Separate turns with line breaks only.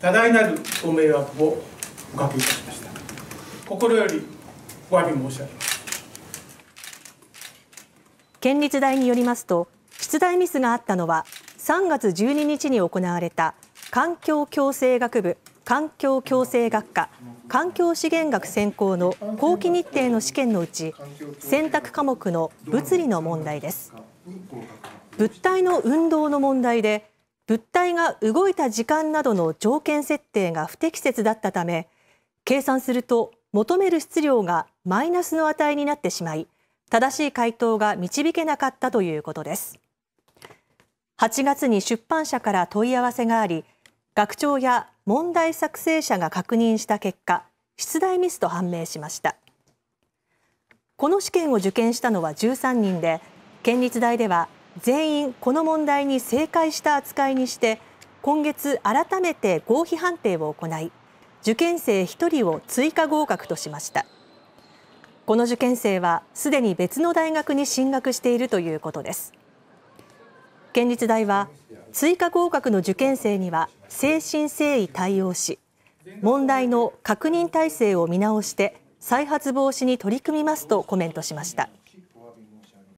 多大なるご迷惑をおかけいたしました心よりお詫び申し上げます県立大によりますと出題ミスがあったのは3月12日に行われた環境共生学部環境共生学科環境資源学専攻の後期日程の試験のうち選択科目の物理の問題です物体の運動の問題で物体が動いた時間などの条件設定が不適切だったため計算すると求める質量がマイナスの値になってしまい正しい回答が導けなかったということです8月に出版社から問い合わせがあり学長や問題作成者が確認した結果出題ミスと判明しましたこの試験を受験したのは13人で県立大では全員この問題に正解した扱いにして今月改めて合否判定を行い受験生1人を追加合格としましたこの受験生はすでに別の大学に進学しているということです県立大は追加合格の受験生には誠心誠意対応し問題の確認体制を見直して再発防止に取り組みますとコメントしました。